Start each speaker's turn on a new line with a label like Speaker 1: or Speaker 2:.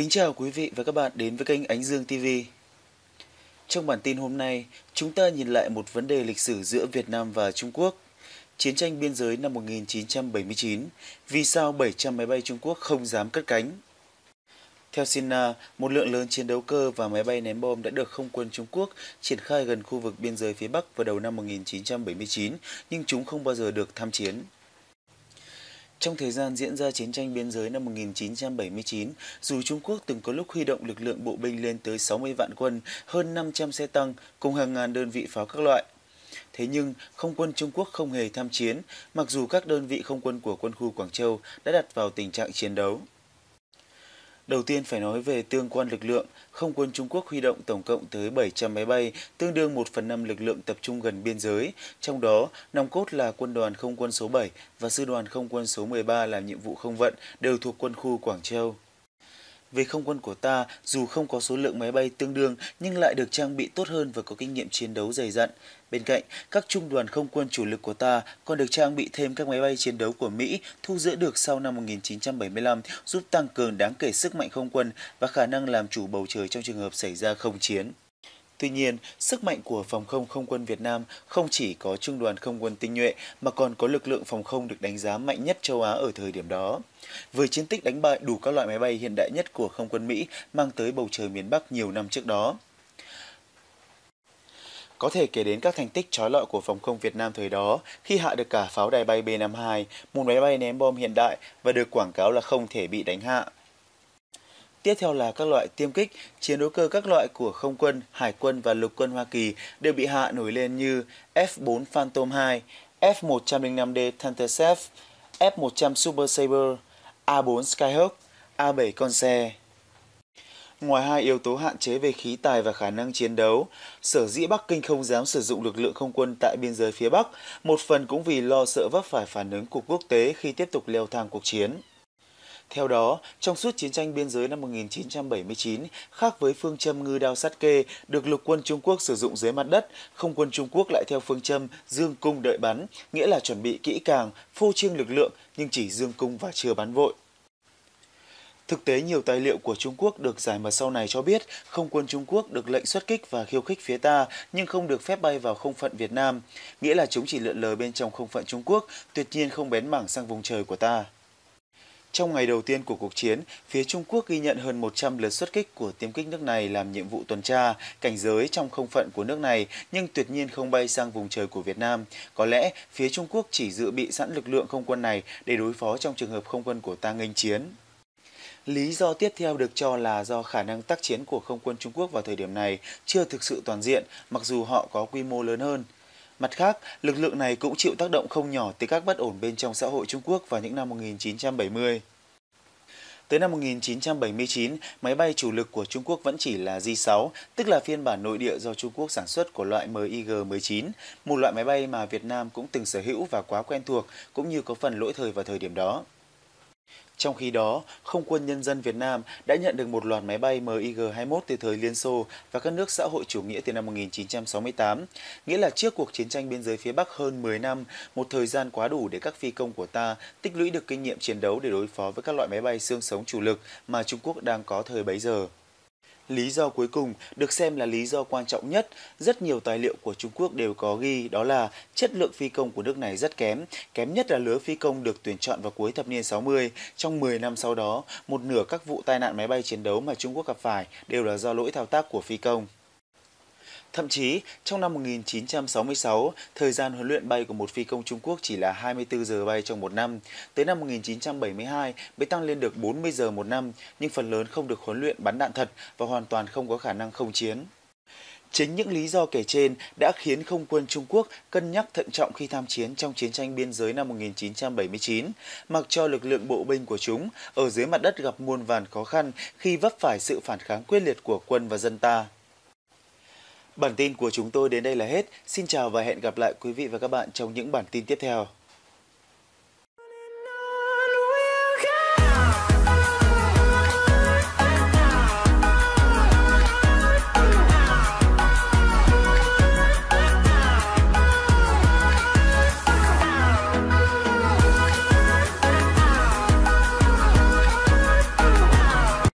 Speaker 1: Kính chào quý vị và các bạn đến với kênh Ánh Dương TV. Trong bản tin hôm nay, chúng ta nhìn lại một vấn đề lịch sử giữa Việt Nam và Trung Quốc. Chiến tranh biên giới năm 1979, vì sao 700 máy bay Trung Quốc không dám cất cánh? Theo Sina, một lượng lớn chiến đấu cơ và máy bay ném bom đã được không quân Trung Quốc triển khai gần khu vực biên giới phía Bắc vào đầu năm 1979, nhưng chúng không bao giờ được tham chiến. Trong thời gian diễn ra chiến tranh biên giới năm 1979, dù Trung Quốc từng có lúc huy động lực lượng bộ binh lên tới 60 vạn quân, hơn 500 xe tăng cùng hàng ngàn đơn vị pháo các loại. Thế nhưng, không quân Trung Quốc không hề tham chiến, mặc dù các đơn vị không quân của quân khu Quảng Châu đã đặt vào tình trạng chiến đấu. Đầu tiên phải nói về tương quan lực lượng, không quân Trung Quốc huy động tổng cộng tới 700 máy bay, tương đương 1 phần 5 lực lượng tập trung gần biên giới. Trong đó, nòng cốt là quân đoàn không quân số 7 và sư đoàn không quân số 13 làm nhiệm vụ không vận đều thuộc quân khu Quảng Châu. Về không quân của ta, dù không có số lượng máy bay tương đương nhưng lại được trang bị tốt hơn và có kinh nghiệm chiến đấu dày dặn. Bên cạnh, các trung đoàn không quân chủ lực của ta còn được trang bị thêm các máy bay chiến đấu của Mỹ thu giữ được sau năm 1975 giúp tăng cường đáng kể sức mạnh không quân và khả năng làm chủ bầu trời trong trường hợp xảy ra không chiến. Tuy nhiên, sức mạnh của Phòng không Không quân Việt Nam không chỉ có Trung đoàn Không quân tinh nhuệ mà còn có lực lượng phòng không được đánh giá mạnh nhất châu Á ở thời điểm đó. Với chiến tích đánh bại đủ các loại máy bay hiện đại nhất của Không quân Mỹ mang tới bầu trời miền Bắc nhiều năm trước đó, có thể kể đến các thành tích trói lọi của phòng không Việt Nam thời đó khi hạ được cả pháo đài bay B-52, một máy bay ném bom hiện đại và được quảng cáo là không thể bị đánh hạ. Tiếp theo là các loại tiêm kích, chiến đấu cơ các loại của không quân, hải quân và lục quân Hoa Kỳ đều bị hạ nổi lên như F-4 Phantom II, F-105D Thundercept, F-100 Super Saber, A-4 Skyhawk, A-7 con xe. Ngoài hai yếu tố hạn chế về khí tài và khả năng chiến đấu, sở dĩ Bắc Kinh không dám sử dụng lực lượng không quân tại biên giới phía Bắc, một phần cũng vì lo sợ vấp phải phản ứng của quốc tế khi tiếp tục leo thang cuộc chiến. Theo đó, trong suốt chiến tranh biên giới năm 1979, khác với phương châm ngư đao sát kê được lục quân Trung Quốc sử dụng dưới mặt đất, không quân Trung Quốc lại theo phương châm dương cung đợi bắn, nghĩa là chuẩn bị kỹ càng, phô trương lực lượng nhưng chỉ dương cung và chưa bắn vội. Thực tế nhiều tài liệu của Trung Quốc được giải mật sau này cho biết không quân Trung Quốc được lệnh xuất kích và khiêu khích phía ta nhưng không được phép bay vào không phận Việt Nam, nghĩa là chúng chỉ lượn lờ bên trong không phận Trung Quốc, tuyệt nhiên không bén mảng sang vùng trời của ta. Trong ngày đầu tiên của cuộc chiến, phía Trung Quốc ghi nhận hơn 100 lượt xuất kích của tiêm kích nước này làm nhiệm vụ tuần tra, cảnh giới trong không phận của nước này nhưng tuyệt nhiên không bay sang vùng trời của Việt Nam. Có lẽ phía Trung Quốc chỉ dự bị sẵn lực lượng không quân này để đối phó trong trường hợp không quân của ta nghênh chiến. Lý do tiếp theo được cho là do khả năng tác chiến của không quân Trung Quốc vào thời điểm này chưa thực sự toàn diện, mặc dù họ có quy mô lớn hơn. Mặt khác, lực lượng này cũng chịu tác động không nhỏ từ các bất ổn bên trong xã hội Trung Quốc vào những năm 1970. Tới năm 1979, máy bay chủ lực của Trung Quốc vẫn chỉ là J6, tức là phiên bản nội địa do Trung Quốc sản xuất của loại MiG-19, một loại máy bay mà Việt Nam cũng từng sở hữu và quá quen thuộc, cũng như có phần lỗi thời vào thời điểm đó. Trong khi đó, Không quân Nhân dân Việt Nam đã nhận được một loạt máy bay MiG-21 từ thời Liên Xô và các nước xã hội chủ nghĩa từ năm 1968, nghĩa là trước cuộc chiến tranh biên giới phía Bắc hơn 10 năm, một thời gian quá đủ để các phi công của ta tích lũy được kinh nghiệm chiến đấu để đối phó với các loại máy bay xương sống chủ lực mà Trung Quốc đang có thời bấy giờ. Lý do cuối cùng được xem là lý do quan trọng nhất. Rất nhiều tài liệu của Trung Quốc đều có ghi đó là chất lượng phi công của nước này rất kém. Kém nhất là lứa phi công được tuyển chọn vào cuối thập niên 60. Trong 10 năm sau đó, một nửa các vụ tai nạn máy bay chiến đấu mà Trung Quốc gặp phải đều là do lỗi thao tác của phi công. Thậm chí, trong năm 1966, thời gian huấn luyện bay của một phi công Trung Quốc chỉ là 24 giờ bay trong một năm. Tới năm 1972 mới tăng lên được 40 giờ một năm, nhưng phần lớn không được huấn luyện bắn đạn thật và hoàn toàn không có khả năng không chiến. Chính những lý do kể trên đã khiến không quân Trung Quốc cân nhắc thận trọng khi tham chiến trong chiến tranh biên giới năm 1979, mặc cho lực lượng bộ binh của chúng ở dưới mặt đất gặp muôn vàn khó khăn khi vấp phải sự phản kháng quyết liệt của quân và dân ta. Bản tin của chúng tôi đến đây là hết. Xin chào và hẹn gặp lại quý vị và các bạn trong những bản tin tiếp theo.